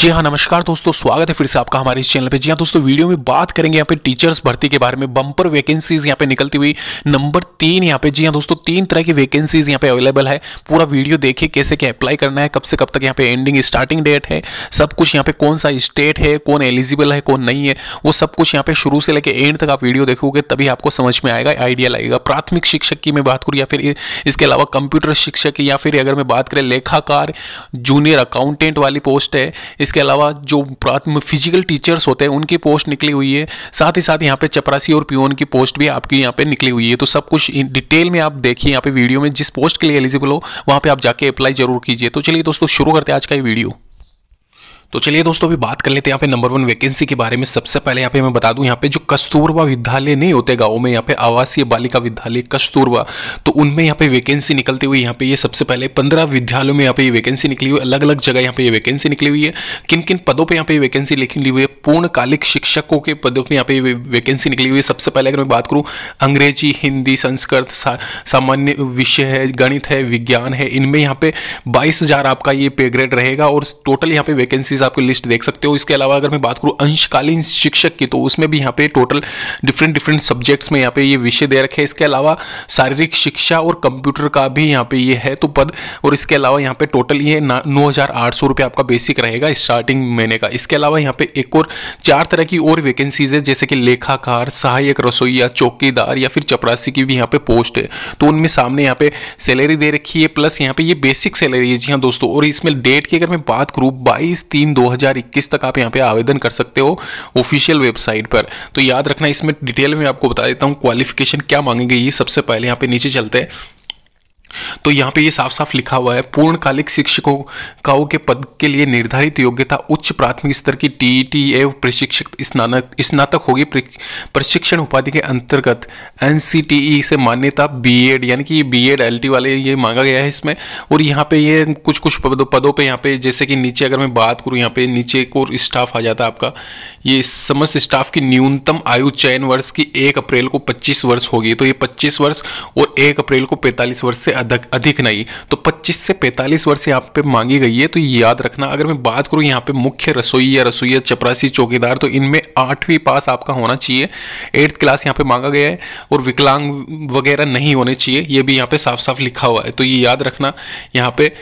जी हाँ नमस्कार दोस्तों स्वागत है फिर से आपका हमारे इस चैनल पे जी हाँ दोस्तों वीडियो में बात करेंगे यहाँ पे टीचर्स भर्ती के बारे में बम्पर वैकेंसीज यहाँ पे निकलती हुई नंबर तीन यहाँ पे जी हाँ दोस्तों तीन तरह की वैकेंसीज यहाँ पे अवेलेबल है पूरा वीडियो देखिए कैसे क्या अप्लाई करना है कब से कब तक यहाँ पे एंडिंग स्टार्टिंग डेट है सब कुछ यहाँ पे कौन सा स्टेट है कौन एलिजिबल है कौन नहीं है वो सब कुछ यहाँ पे शुरू से लेकर एंड तक आप वीडियो देखोगे तभी आपको समझ में आएगा आइडिया लगेगा प्राथमिक शिक्षक की मैं बात करूँ या फिर इसके अलावा कंप्यूटर शिक्षक या फिर अगर मैं बात करें लेखाकार जूनियर अकाउंटेंट वाली पोस्ट है इसके अलावा जो फिजिकल टीचर्स होते हैं उनकी पोस्ट निकली हुई है साथ ही साथ यहाँ पे चपरासी और पियोन की पोस्ट भी आपकी यहाँ पे निकली हुई है तो सब कुछ डिटेल में आप देखिए यहाँ पे वीडियो में जिस पोस्ट के लिए एलिजिबल हो वहाँ पे आप जाके अप्लाई जरूर कीजिए तो चलिए दोस्तों शुरू करते हैं आज का ये वीडियो तो चलिए दोस्तों अभी बात कर लेते हैं यहाँ पे नंबर वन वैकेंसी के बारे में सबसे पहले यहाँ पे मैं बता दूं यहाँ पे जो कस्तूरबा विद्यालय नहीं होते गाँव में यहाँ पे आवासीय बालिका विद्यालय कस्तूरबा तो उनमें यहाँ पे वैकेंसी निकलती हुई यहाँ पे ये सबसे पहले पंद्रह विद्यालयों में यहाँ पे ये वैकेंसी निकली हुई अलग अलग जगह यहाँ पे ये वैकेंसी निकली हुई है किन किन पदों पर यहाँ पे वैकेंसी निकली हुई है पूर्णकालिक शिक्षकों के पदों पर यहाँ पे वैकेंसी निकली हुई है सबसे पहले अगर मैं बात करूँ अंग्रेजी हिंदी संस्कृत सामान्य विषय है गणित है विज्ञान है इनमें यहाँ पे बाईस आपका ये पे ग्रेड रहेगा और टोटल यहाँ पे वैकेंसीज आपको लिस्ट देख सकते हो इसके अलावा अगर मैं बात करूँ अंशकालीन शिक्षक की तो उसमें भी यहाँ पे टोटल डिफरेंट डिफरेंट सब्जेक्ट्स में यहाँ पे ये विषय दे रखे हैं इसके अलावा शारीरिक शिक्षा और कंप्यूटर का भी यहाँ पे ये है तो पद और इसके अलावा यहाँ पे टोटल ये नौ हज़ार आपका बेसिक रहेगा स्टार्टिंग महीने का इसके अलावा यहाँ पे एक और चार तरह की और वैकेंसीज है जैसे कि लेखाकार सहायक रसोईया चौकीदार या फिर चपरासी की भी यहाँ पे पोस्ट है तो उनमें सामने यहाँ पे सैलरी दे रखी है प्लस यहाँ पे ये बेसिक सैलरी है जी हाँ दोस्तों और इसमें डेट की अगर मैं बात करूँ बाईस तीन 2021 तक आप यहाँ पे आवेदन कर सकते हो ऑफिशियल वेबसाइट पर तो याद रखना इसमें डिटेल में आपको बता देता हूँ क्वालिफिकेशन क्या मांगेंगे ये सबसे पहले यहाँ पे नीचे चलते हैं तो यहाँ पे ये साफ साफ लिखा हुआ है पूर्णकालिक शिक्षकों का के पद के लिए निर्धारित योग्यता उच्च प्राथमिक स्तर की टी टी एव प्रशिक्षक स्नानक स्नातक होगी प्रशिक्षण उपाधि के अंतर्गत एन से मान्यता बी एड यानी कि बी एड एल वाले ये मांगा गया है इसमें और यहाँ पे ये कुछ कुछ पदों पदों पर यहाँ पे जैसे कि नीचे अगर मैं बात करूँ यहाँ पे नीचे एक और स्टाफ आ जाता है आपका ये समस्त स्टाफ की न्यूनतम आयु चयन वर्ष की एक अप्रैल को पच्चीस वर्ष होगी तो ये पच्चीस वर्ष और एक अप्रैल को पैंतालीस वर्ष से अधिक नहीं तो 25 से 45 वर्ष यहाँ पे मांगी गई है तो याद रखना अगर मैं बात करूँ यहाँ पे मुख्य रसोई या रसोई चपरासी चौकीदार तो इनमें आठवीं पास आपका होना चाहिए एट्थ क्लास यहाँ पे मांगा गया है और विकलांग वगैरह नहीं होने चाहिए ये भी यहाँ पे साफ साफ लिखा हुआ है तो ये याद रखना यहाँ पे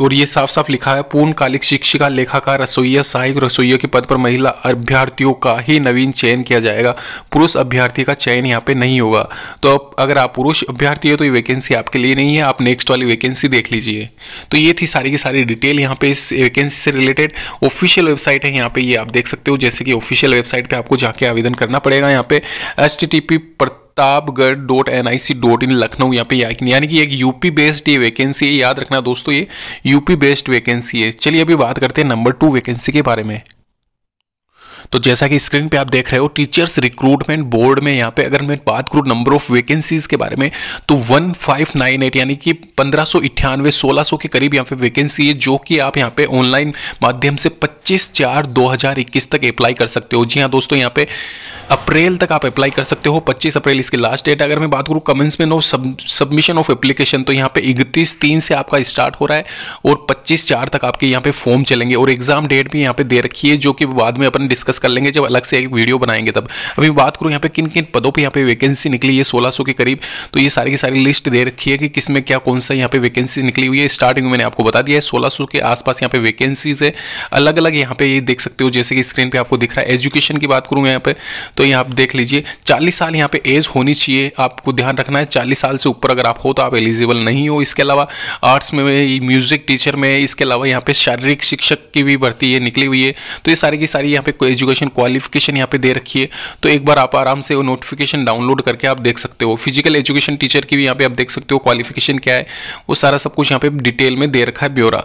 और ये साफ साफ लिखा है पूर्णकालिक शिक्षिका लेखाकार रसोईया सहायक रसोईया के पद पर महिला अभ्यर्थियों का ही नवीन चयन किया जाएगा पुरुष अभ्यर्थी का चयन यहाँ पे नहीं होगा तो अब अगर आप पुरुष अभ्यर्थी हो तो ये वैकेंसी आपके लिए नहीं है आप नेक्स्ट वाली वैकेंसी देख लीजिए तो ये थी सारी की सारी डिटेल यहाँ पे इस वैकेंसी से रिलेटेड ऑफिशियल वेबसाइट है यहाँ पे ये आप देख सकते हो जैसे कि ऑफिशियल वेबसाइट पर आपको जाके आवेदन करना पड़ेगा यहाँ पे S T Pratapgarh dot N I C dot in Lucknow यहाँ पे यानी कि एक यूपी बेस्ड ये वैकेंसी है याद रखना दोस्तों ये यूपी बेस्ड वैकेंसी है चलिए अभी बात करते हैं नंबर टू वैकेंसी के बारे में तो जैसा कि स्क्रीन पे आप देख रहे हो टीचर्स रिक्रूटमेंट बोर्ड में यहाँ पे अगर मैं बात करूँ नंबर ऑफ वैकेंसीज के बारे में तो 1598 यानी कि पंद्रह सौ इक्यानवे सोलह सौ के करीब यहाँ पे वैकेंसी है जो कि आप यहाँ पे ऑनलाइन माध्यम से 25 चार 2021 तक अप्लाई कर सकते हो जी हाँ दोस्तों यहाँ पे अप्रैल तक आप अप्लाई कर सकते हो 25 अप्रैल इसकी लास्ट डेट अगर मैं बात करूँ कमेंट्स में नो सबमिशन ऑफ एप्लीकेशन तो यहाँ पे इकतीस तीन से आपका स्टार्ट हो रहा है और 25 चार तक आपके यहाँ पे फॉर्म चलेंगे और एग्जाम डेट भी यहाँ पे दे रखी है जो कि बाद में अपन डिस्कस कर लेंगे जब अलग से एक वीडियो बनाएंगे तब अभी बात करूँ यहाँ पे किन किन पदों पर यहाँ पे वैकेंसी निकली है सोलह के करीब तो ये सारी की सारी लिस्ट दे रखी है कि किस में क्या कौन सा यहाँ पे वैकेंसी निकली हुई है स्टार्टिंग में मैंने आपको बता दिया है सोलह के आसपास यहाँ पे वैकेंसीज है अलग अलग यहाँ पे ये देख सकते हो जैसे कि स्क्रीन पर आपको दिख रहा है एजुकेशन की बात करूँगा यहाँ पे तो यहाँ आप देख लीजिए चालीस साल यहाँ पे एज होनी चाहिए आपको ध्यान रखना है चालीस साल से ऊपर अगर आप हो तो आप एलिजिबल नहीं हो इसके अलावा आर्ट्स में म्यूज़िक टीचर में इसके अलावा यहाँ पे शारीरिक शिक्षक की भी भर्ती है निकली हुई है तो ये सारी की सारी यहाँ पे एजुकेशन क्वालिफिकेशन यहाँ पे दे रखी है तो एक बार आप आराम से वो नोटिफिकेशन डाउनलोड करके आप देख सकते हो फिजिकल एजुकेशन टीचर की भी यहाँ पे आप देख सकते हो क्वालिफिकेशन क्या है वो सारा सब कुछ यहाँ पे डिटेल में दे रखा है ब्यौरा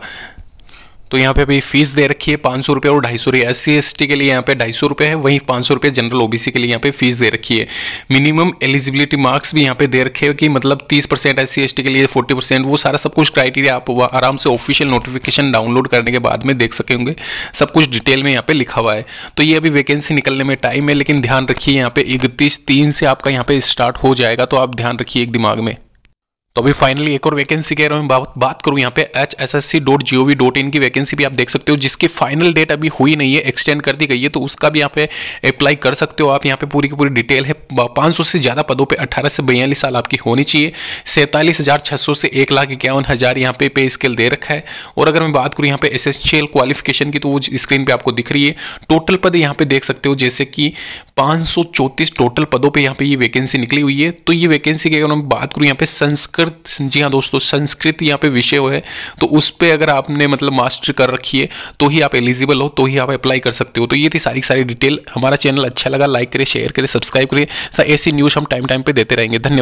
तो यहाँ पे अभी फीस दे रखी है पाँच सौ रुपये और ढाई सौ रुपये एस सी के लिए यहाँ पे ढाई सौ रुपये है वहीं पाँच सौ रुपये जनरल ओबीसी के लिए यहाँ पे फीस दे रखी है मिनिमम एलिजिबिलिटी मार्क्स भी यहाँ पे दे रखे हैं कि मतलब तीस परसेंट एस सी के लिए फोर्टी परसेंट वो सारा सब कुछ क्राइटेरिया आप आराम से ऑफिशियल नोटिफिकेशन डाउनलोड करने के बाद में देख सके होंगे सब कुछ डिटेल में यहाँ पे लिखा हुआ है तो ये अभी वैकेंसी निकलने में टाइम है लेकिन ध्यान रखिए यहाँ पे इकतीस तीन से आपका यहाँ पे स्टार्ट हो जाएगा तो आप ध्यान रखिए एक दिमाग में तो अभी फाइनली एक और वैकेंसी के रहा बात बात करूँ यहाँ पे H S S C dot G O V dot in की वैकेंसी भी आप देख सकते हो जिसकी फाइनल डेट अभी हुई नहीं है एक्सटेंड कर दी गई है तो उसका भी यहाँ पे अप्लाई कर सकते हो आप यहाँ पे पूरी की पूरी डिटेल है पाँच सौ से ज़्यादा पदों पे 18 से बयालीस साल आपकी होनी चाहिए सैंतालीस हज़ार छह सौ से एक लाख इक्यावन हज़ार यहाँ पे पे स्केल दे रखा है और अगर मैं बात करूँ यहाँ पे S S C L qualification की तो वो स्क्रीन पर आपको दिख रही है टोटल पद यहाँ पे देख सकते हो जैसे कि पाँच सौ चौतीस टोटल पदों पर यहाँ पे ये वैकेंसी निकली हुई है तो ये वैकेंसी की अगर मैं बात करूँ यहाँ पे संस्कृत संस्कृत जी हाँ दोस्तों संस्कृत यहाँ पे विषय है तो उस पर अगर आपने मतलब मास्टर कर रखी है तो ही आप एलिजिबल हो तो ही आप अप्लाई कर सकते हो तो ये थी सारी सारी डिटेल हमारा चैनल अच्छा लगा लाइक करें शेयर करें सब्सक्राइब करें ऐसी न्यूज़ हम टाइम टाइम पर देते रहेंगे धन्यवाद